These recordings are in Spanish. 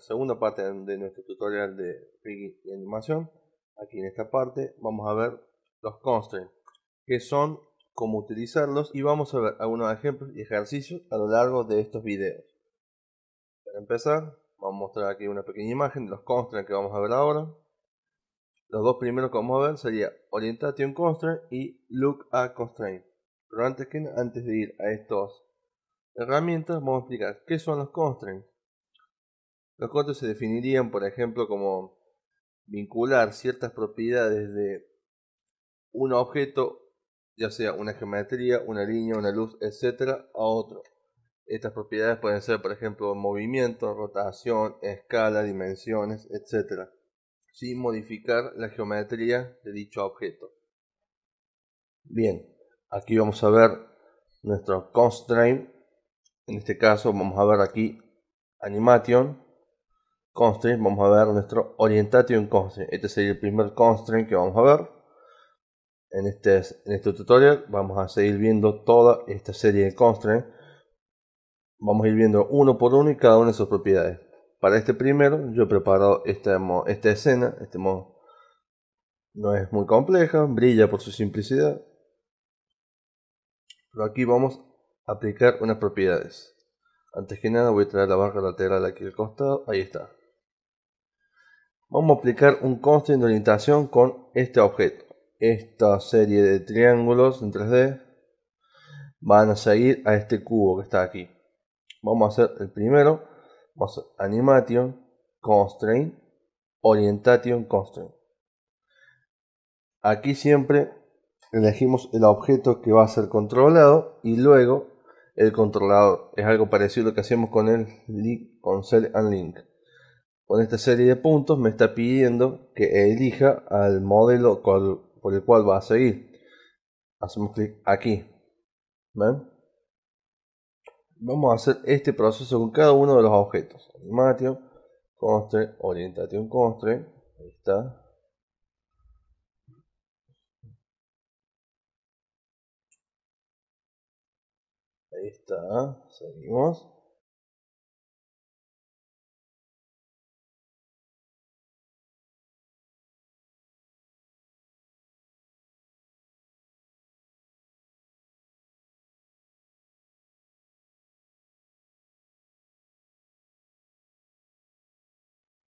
segunda parte de nuestro tutorial de rigging y animación. Aquí en esta parte vamos a ver los constraints, que son cómo utilizarlos y vamos a ver algunos ejemplos y ejercicios a lo largo de estos videos. Para empezar, vamos a mostrar aquí una pequeña imagen de los constraints que vamos a ver ahora. Los dos primeros que vamos a ver sería Orientation Constraint y Look at Constraint. Pero antes, que, antes de ir a estas herramientas, vamos a explicar qué son los constraints. Los cortes se definirían, por ejemplo, como vincular ciertas propiedades de un objeto, ya sea una geometría, una línea, una luz, etc. a otro. Estas propiedades pueden ser, por ejemplo, movimiento, rotación, escala, dimensiones, etc. sin modificar la geometría de dicho objeto. Bien, aquí vamos a ver nuestro constraint. En este caso vamos a ver aquí animation constraint, vamos a ver nuestro orientation constraint. Este sería el primer constraint que vamos a ver. En este, en este tutorial vamos a seguir viendo toda esta serie de constraints. Vamos a ir viendo uno por uno y cada una de sus propiedades. Para este primero yo he preparado esta, esta escena. Este modo no es muy compleja, brilla por su simplicidad. Pero aquí vamos a aplicar unas propiedades. Antes que nada voy a traer la barra lateral aquí al costado. Ahí está. Vamos a aplicar un constraint de orientación con este objeto. Esta serie de triángulos en 3D van a seguir a este cubo que está aquí. Vamos a hacer el primero. Vamos a hacer animation, constraint, orientation, constraint. Aquí siempre elegimos el objeto que va a ser controlado y luego el controlador. Es algo parecido a lo que hacemos con el link, con cell and link con esta serie de puntos me está pidiendo que elija al modelo por el cual va a seguir. Hacemos clic aquí. ¿Ven? Vamos a hacer este proceso con cada uno de los objetos. Animation, Constraint, Orientación. Constraint. Ahí está. Ahí está. Seguimos.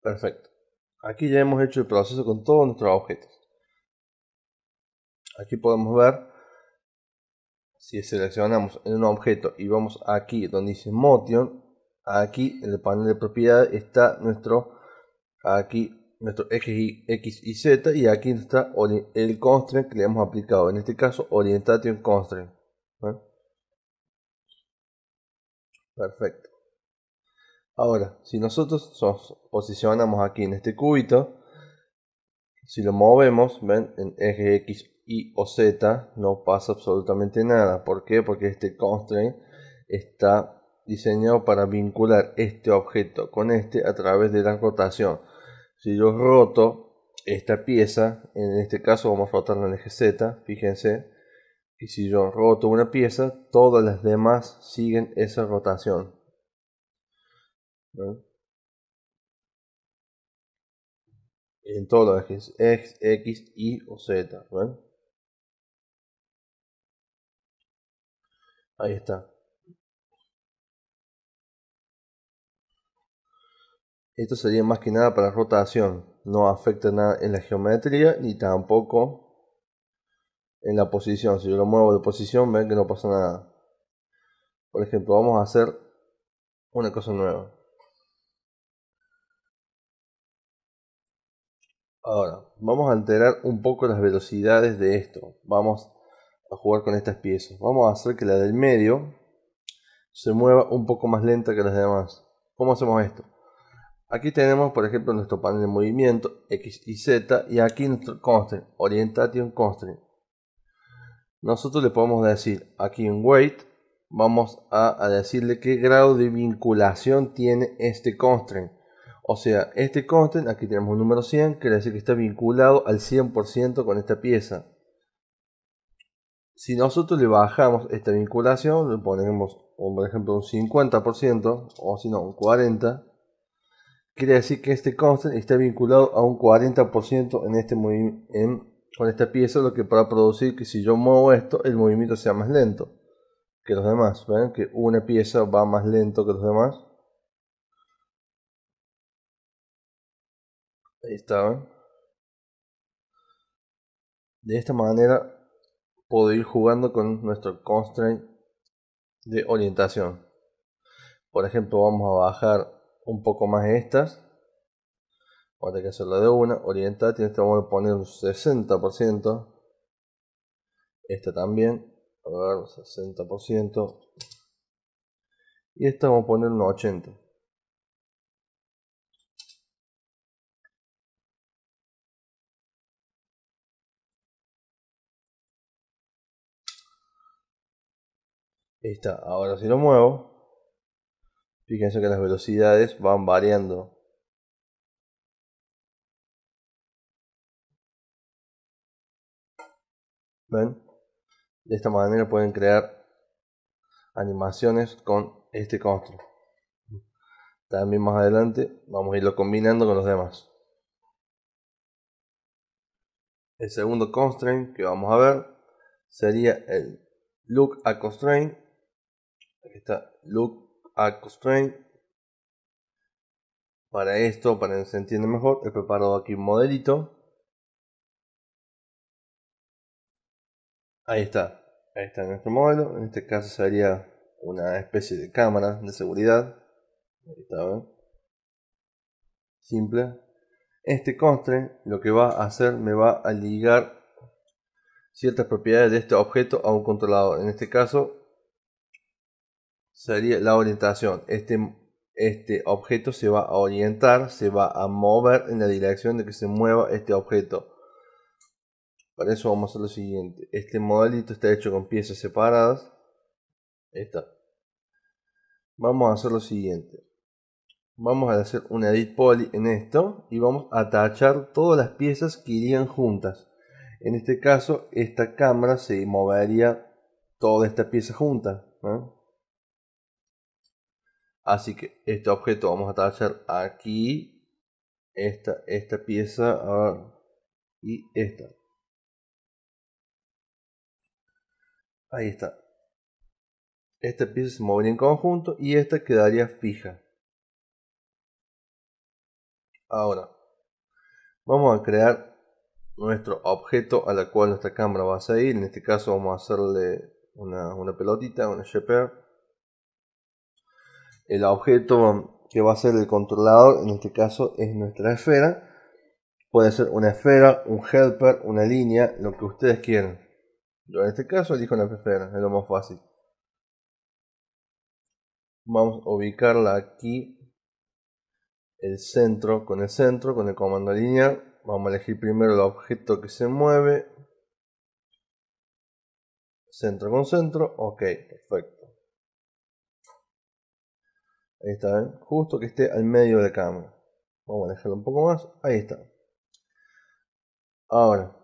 Perfecto. Aquí ya hemos hecho el proceso con todos nuestros objetos. Aquí podemos ver, si seleccionamos en un objeto y vamos aquí donde dice Motion, aquí en el panel de propiedades está nuestro, aquí nuestro X, X y Z y aquí está el constraint que le hemos aplicado, en este caso Orientation Constraint. Perfecto. Ahora, si nosotros nos posicionamos aquí en este cubito, si lo movemos, ven, en eje X, Y o Z, no pasa absolutamente nada. ¿Por qué? Porque este constraint está diseñado para vincular este objeto con este a través de la rotación. Si yo roto esta pieza, en este caso vamos a rotarla en eje Z, fíjense, y si yo roto una pieza, todas las demás siguen esa rotación. En todos los ejes, X, X, Y o Z. Ahí está. Esto sería más que nada para rotación. No afecta nada en la geometría ni tampoco en la posición. Si yo lo muevo de posición, ven que no pasa nada. Por ejemplo, vamos a hacer una cosa nueva. Ahora, vamos a alterar un poco las velocidades de esto. Vamos a jugar con estas piezas. Vamos a hacer que la del medio se mueva un poco más lenta que las demás. ¿Cómo hacemos esto? Aquí tenemos, por ejemplo, nuestro panel de movimiento X y Z y aquí nuestro constraint, orientation constraint. Nosotros le podemos decir aquí en weight, vamos a, a decirle qué grado de vinculación tiene este constraint. O sea, este content, aquí tenemos un número 100, quiere decir que está vinculado al 100% con esta pieza. Si nosotros le bajamos esta vinculación, le ponemos, por ejemplo, un 50%, o si no, un 40%, quiere decir que este constant está vinculado a un 40% en este en, con esta pieza, lo que para producir que si yo muevo esto, el movimiento sea más lento que los demás. ¿Ven? Que una pieza va más lento que los demás. Ahí está. De esta manera puedo ir jugando con nuestro constraint de orientación. Por ejemplo, vamos a bajar un poco más estas. Vamos a tener que hacerlo de una. Orientar, y que vamos a poner un 60%. Esta también. A ver, 60%. Y esta vamos a poner un 80%. Esta. ahora si lo muevo, fíjense que las velocidades van variando. De esta manera pueden crear animaciones con este Constraint También más adelante vamos a irlo combinando con los demás. El segundo constraint que vamos a ver sería el look a constraint está look at constraint. Para esto, para que se entienda mejor, he preparado aquí un modelito. Ahí está. Ahí está nuestro modelo. En este caso sería una especie de cámara de seguridad. Ahí está, Simple. Este constraint lo que va a hacer me va a ligar ciertas propiedades de este objeto a un controlador. En este caso sería la orientación. Este, este objeto se va a orientar, se va a mover en la dirección de que se mueva este objeto. Para eso vamos a hacer lo siguiente. Este modelito está hecho con piezas separadas. Vamos a hacer lo siguiente. Vamos a hacer un edit poly en esto y vamos a tachar todas las piezas que irían juntas. En este caso, esta cámara se movería toda esta pieza junta. Así que este objeto vamos a tachar aquí. Esta, esta pieza y esta. Ahí está. Esta pieza se movería en conjunto y esta quedaría fija. Ahora, vamos a crear nuestro objeto a la cual nuestra cámara va a seguir. En este caso vamos a hacerle una, una pelotita, una shaper el objeto que va a ser el controlador, en este caso es nuestra esfera. Puede ser una esfera, un helper, una línea, lo que ustedes quieran. Yo en este caso elijo la esfera, es lo más fácil. Vamos a ubicarla aquí, el centro con el centro, con el comando línea Vamos a elegir primero el objeto que se mueve. Centro con centro, ok, perfecto. Ahí está, ¿eh? Justo que esté al medio de la cámara Vamos a alejarlo un poco más. Ahí está. Ahora.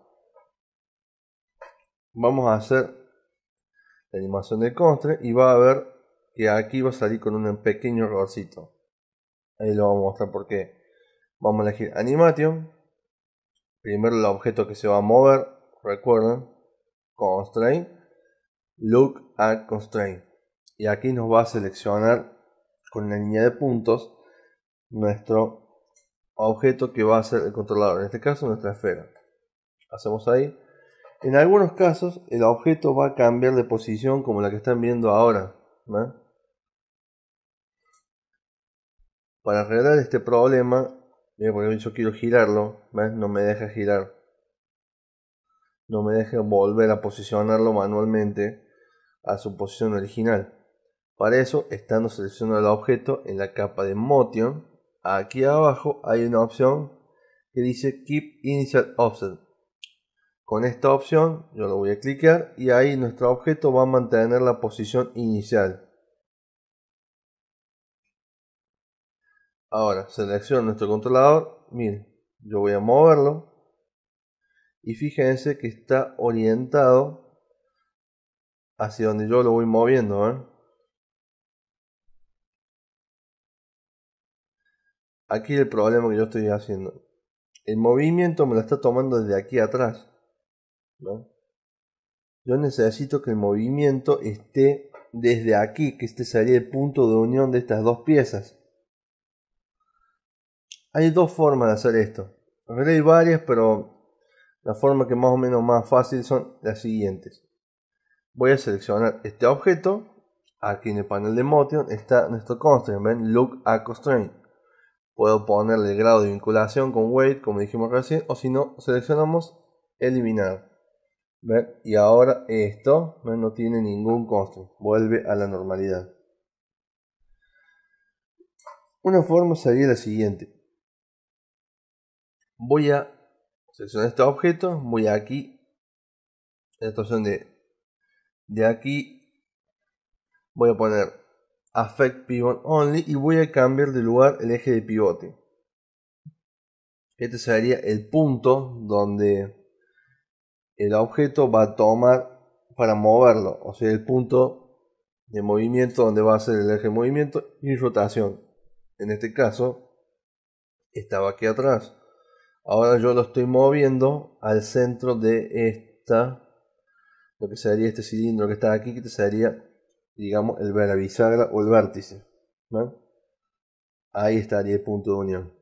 Vamos a hacer la animación del constre y va a ver que aquí va a salir con un pequeño errorcito. Ahí lo vamos a mostrar porque Vamos a elegir Animation. Primero el objeto que se va a mover. Recuerden. Constraint. Look at Constraint. Y aquí nos va a seleccionar con la línea de puntos nuestro objeto que va a ser el controlador, en este caso nuestra esfera. Hacemos ahí. En algunos casos el objeto va a cambiar de posición como la que están viendo ahora. Para arreglar este problema, porque eh, yo quiero girarlo, no me deja girar. No me deja volver a posicionarlo manualmente a su posición original. Para eso, estando seleccionado el objeto en la capa de Motion, aquí abajo hay una opción que dice Keep Initial Offset. Con esta opción yo lo voy a clicar y ahí nuestro objeto va a mantener la posición inicial. Ahora selecciono nuestro controlador, miren, yo voy a moverlo y fíjense que está orientado hacia donde yo lo voy moviendo. ¿eh? Aquí el problema que yo estoy haciendo. El movimiento me lo está tomando desde aquí atrás. Yo necesito que el movimiento esté desde aquí, que este sería el punto de unión de estas dos piezas. Hay dos formas de hacer esto. A hay varias, pero la forma que más o menos más fácil son las siguientes. Voy a seleccionar este objeto. Aquí en el panel de Motion está nuestro constraint. Look at constraint. Puedo ponerle el grado de vinculación con weight, como dijimos recién, o si no, seleccionamos eliminar. Y ahora esto no tiene ningún costo, vuelve a la normalidad. Una forma sería la siguiente. Voy a seleccionar este objeto, voy aquí, en esta opción de aquí, voy a poner affect pivot only y voy a cambiar de lugar el eje de pivote. Este sería el punto donde el objeto va a tomar para moverlo, o sea, el punto de movimiento donde va a ser el eje de movimiento y rotación. En este caso, estaba aquí atrás. Ahora yo lo estoy moviendo al centro de esta, lo que sería este cilindro que está aquí, que sería digamos, el, la bisagra o el vértice. Ahí estaría el punto de unión.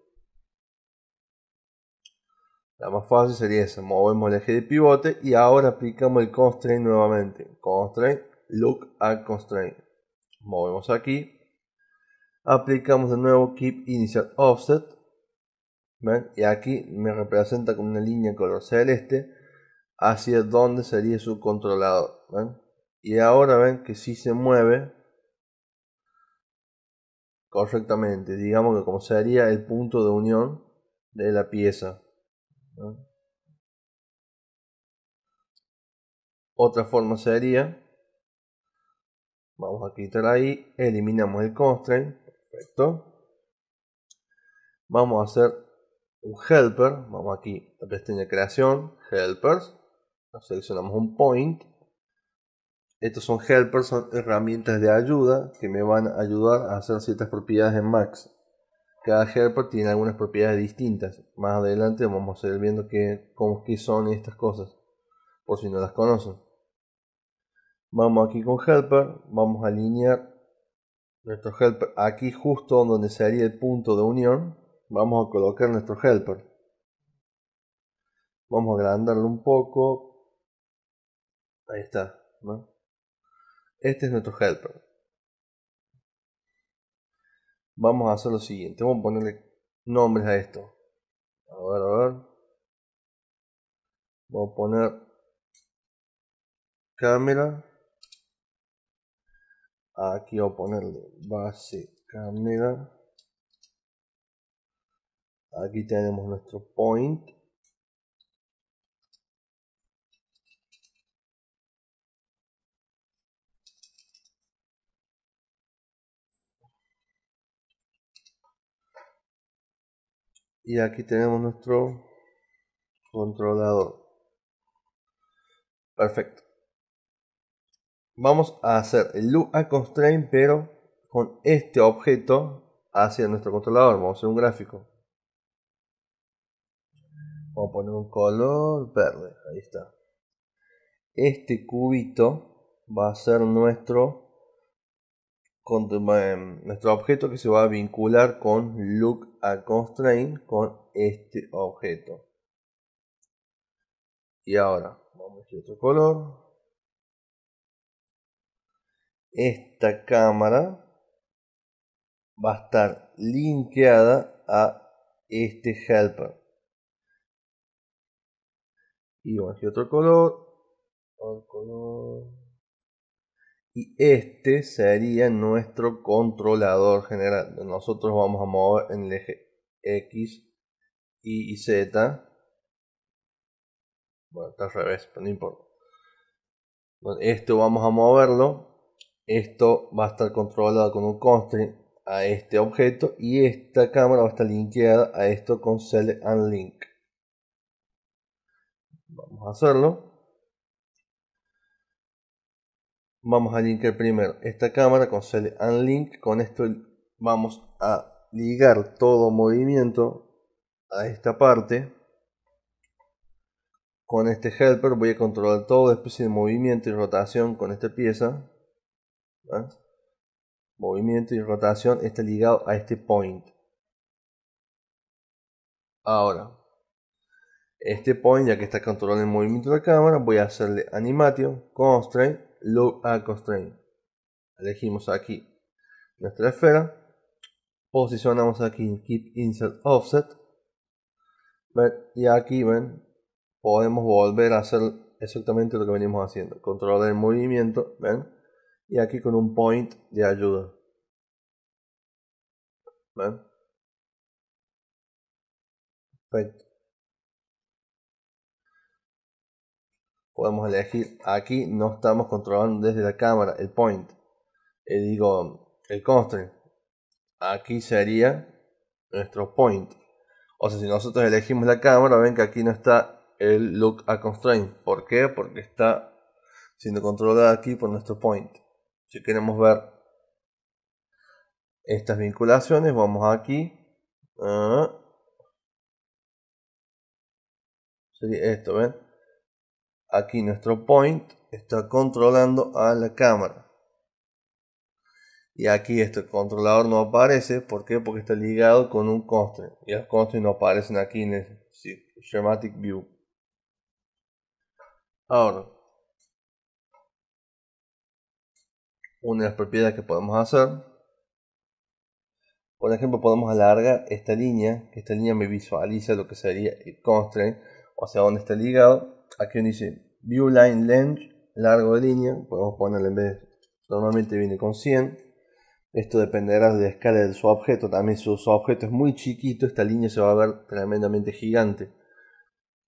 La más fácil sería eso, movemos el eje de pivote y ahora aplicamos el constraint nuevamente. Constraint, look at constraint. Movemos aquí. Aplicamos de nuevo keep initial offset. Y aquí me representa con una línea color celeste hacia donde sería su controlador. Y ahora ven que si sí se mueve correctamente, digamos que como sería el punto de unión de la pieza. Otra forma sería, vamos a quitar ahí, eliminamos el constraint, perfecto. Vamos a hacer un helper, vamos aquí a la pestaña creación, helpers, seleccionamos un point estos son helpers, son herramientas de ayuda que me van a ayudar a hacer ciertas propiedades en Max. Cada helper tiene algunas propiedades distintas. Más adelante vamos a ir viendo qué, cómo, son estas cosas, por si no las conocen. Vamos aquí con helper, vamos a alinear nuestro helper aquí justo donde sería el punto de unión. Vamos a colocar nuestro helper. Vamos a agrandarlo un poco. Ahí está. Este es nuestro helper. Vamos a hacer lo siguiente. Vamos a ponerle nombres a esto. A ver, a ver. Vamos a poner cámara. Aquí voy a ponerle base cámara. Aquí tenemos nuestro point. y aquí tenemos nuestro controlador perfecto vamos a hacer el look a constraint pero con este objeto hacia nuestro controlador vamos a hacer un gráfico vamos a poner un color verde ahí está este cubito va a ser nuestro em, nuestro objeto que se va a vincular con look a con este objeto. Y ahora, vamos a otro color. Esta cámara va a estar linkeada a este helper. Y vamos a otro color. Otro color y este sería nuestro controlador general. Nosotros vamos a mover en el eje X, Y Z. Bueno, está al revés, pero no importa. esto vamos a moverlo. Esto va a estar controlado con un constraint a este objeto y esta cámara va a estar linkeada a esto con select and link. Vamos a hacerlo. vamos a linkar primero esta cámara con select Unlink. con esto vamos a ligar todo movimiento a esta parte con este helper voy a controlar toda especie de movimiento y rotación con esta pieza movimiento y rotación está ligado a este point ahora este point ya que está controlando el movimiento de la cámara voy a hacerle animation constraint look at Constraint. Elegimos aquí nuestra esfera. Posicionamos aquí en Keep Insert Offset. ¿Ven? Y aquí ven, podemos volver a hacer exactamente lo que venimos haciendo. Control el movimiento. ¿ven? Y aquí con un point de ayuda. ¿Ven? Perfecto. podemos elegir aquí no estamos controlando desde la cámara el point eh, digo el constraint aquí sería nuestro point o sea si nosotros elegimos la cámara ven que aquí no está el look a constraint ¿por qué? porque está siendo controlada aquí por nuestro point si queremos ver estas vinculaciones vamos aquí ah, sería esto ven Aquí nuestro point está controlando a la cámara. Y aquí este controlador no aparece. ¿Por qué? Porque está ligado con un constraint. Y los constraints no aparecen aquí en el Schematic View. Ahora, una de las propiedades que podemos hacer. Por ejemplo, podemos alargar esta línea, que esta línea me visualiza lo que sería el constraint, o sea, dónde está ligado. Aquí dice View Line Length, largo de línea. Podemos ponerle en vez, normalmente viene con 100. Esto dependerá de la escala de su objeto. También si su objeto es muy chiquito, esta línea se va a ver tremendamente gigante.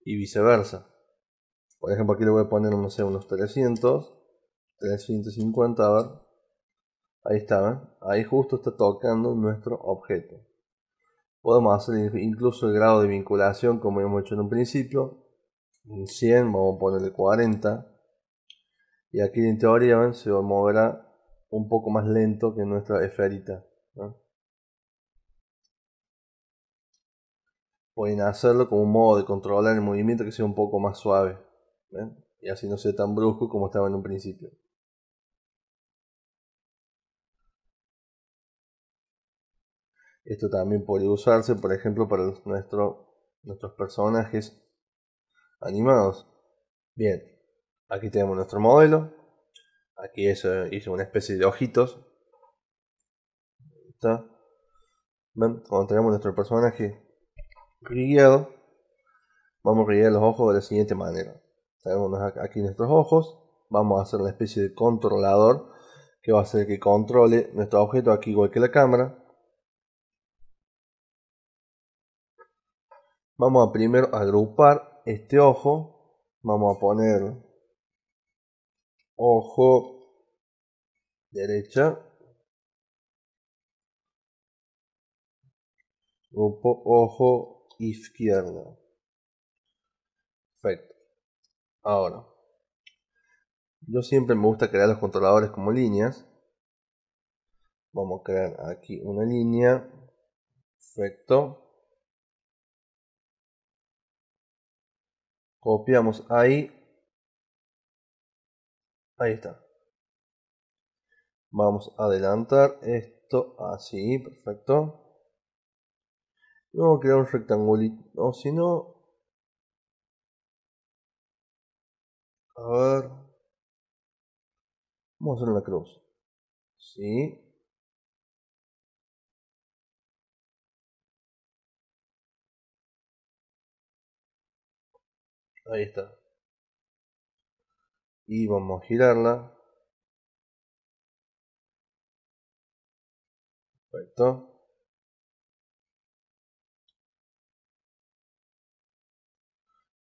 Y viceversa. Por ejemplo, aquí le voy a poner, no sé, unos 300. 350, a ver. Ahí está, ¿eh? Ahí justo está tocando nuestro objeto. Podemos hacer incluso el grado de vinculación como hemos hecho en un principio. 100, vamos a ponerle 40. Y aquí en teoría se moverá un poco más lento que nuestra esferita. Pueden hacerlo como un modo de controlar el movimiento que sea un poco más suave. Y así no sea tan brusco como estaba en un principio. Esto también podría usarse, por ejemplo, para nuestros personajes animados. Bien, aquí tenemos nuestro modelo. Aquí eso una especie de ojitos. ¿Está? Cuando tenemos nuestro personaje rigueado vamos a riguear los ojos de la siguiente manera. Tenemos aquí nuestros ojos. Vamos a hacer una especie de controlador que va a hacer que controle nuestro objeto aquí igual que la cámara. Vamos a primero agrupar este ojo, vamos a poner ojo derecha, grupo ojo izquierda. Perfecto. Ahora, yo siempre me gusta crear los controladores como líneas. Vamos a crear aquí una línea. Perfecto. copiamos ahí. Ahí está. Vamos a adelantar esto así, perfecto. Luego vamos crear un rectangulito, o si no... A ver... Vamos a hacer una cruz. Sí. Ahí está. Y vamos a girarla. Perfecto.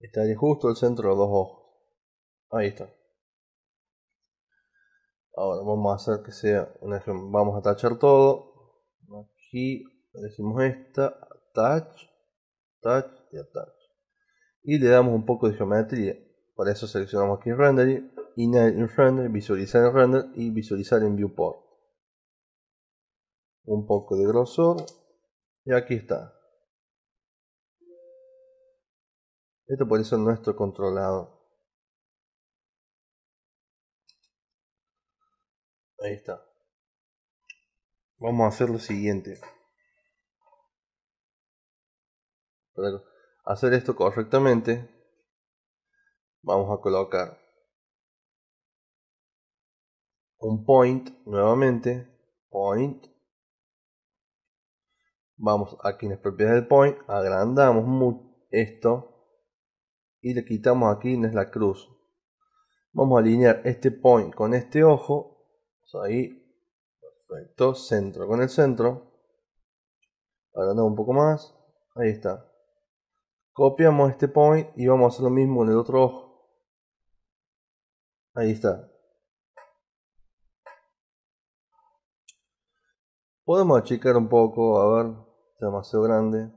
Estaría justo el centro de los dos ojos. Ahí está. Ahora vamos a hacer que sea un ejemplo. Vamos a tachar todo. Aquí decimos esta. Attach. Attach y attach y le damos un poco de geometría. Para eso seleccionamos aquí Rendering, y in Render, Visualizar en Render y Visualizar en Viewport. Un poco de grosor y aquí está. Esto puede ser nuestro controlado Ahí está. Vamos a hacer lo siguiente hacer esto correctamente, vamos a colocar un point nuevamente, point. Vamos aquí en las propiedades del point, agrandamos esto y le quitamos aquí en la cruz. Vamos a alinear este point con este ojo, ahí, perfecto, centro con el centro, agrandamos un poco más, ahí está. Copiamos este point y vamos a hacer lo mismo en el otro ojo. Ahí está. Podemos achicar un poco, a ver, está demasiado grande.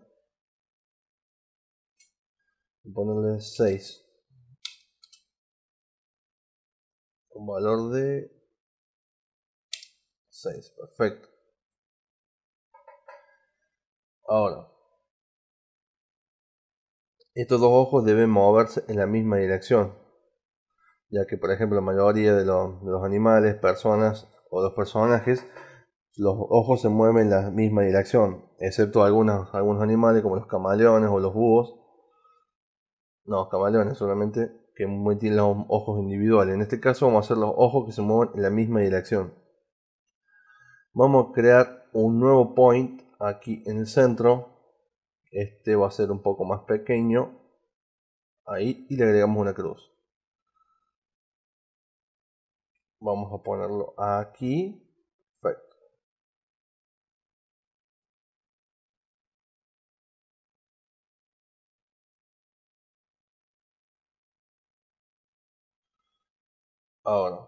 Ponerle 6. Un valor de 6, perfecto. Ahora, estos dos ojos deben moverse en la misma dirección, ya que por ejemplo la mayoría de, los animales, personas o los personajes, los ojos se mueven en la misma dirección, excepto algunos, algunos animales como los camaleones o los búhos, no, camaleones solamente, que tienen los ojos individuales. En este caso vamos a hacer los ojos que se mueven en la misma dirección. Vamos a crear un nuevo point aquí en el centro este va a ser un poco más pequeño. Ahí y le agregamos una cruz. Vamos a ponerlo aquí. Perfecto. Ahora.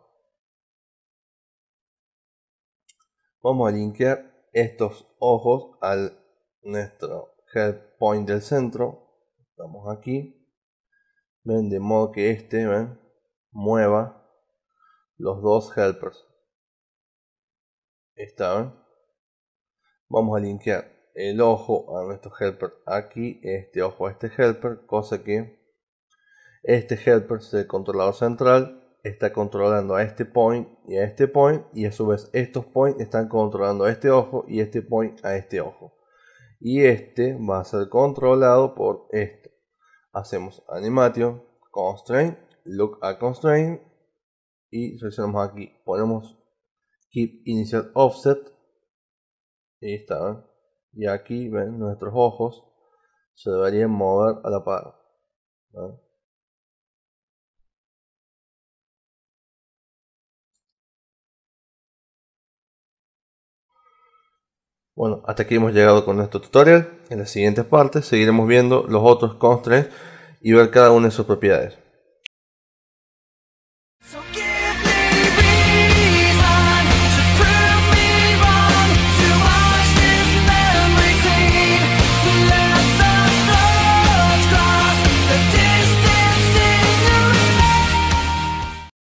Vamos a linkear estos ojos al nuestro help point del centro. Estamos aquí. ¿Ven? De modo que este, ¿ven? Mueva los dos helpers. Está, Vamos a linkear el ojo a nuestro helper aquí, este ojo a este helper, cosa que este helper es el controlador central, está controlando a este point y a este point, y a su vez estos points están controlando a este ojo y este point a este ojo y este va a ser controlado por esto. Hacemos animation, constraint, look at constraint y seleccionamos aquí, ponemos keep initial offset y está. Y aquí ven nuestros ojos se deberían mover a la par. Bueno, hasta aquí hemos llegado con nuestro tutorial. En la siguiente parte seguiremos viendo los otros constraints y ver cada una de sus propiedades.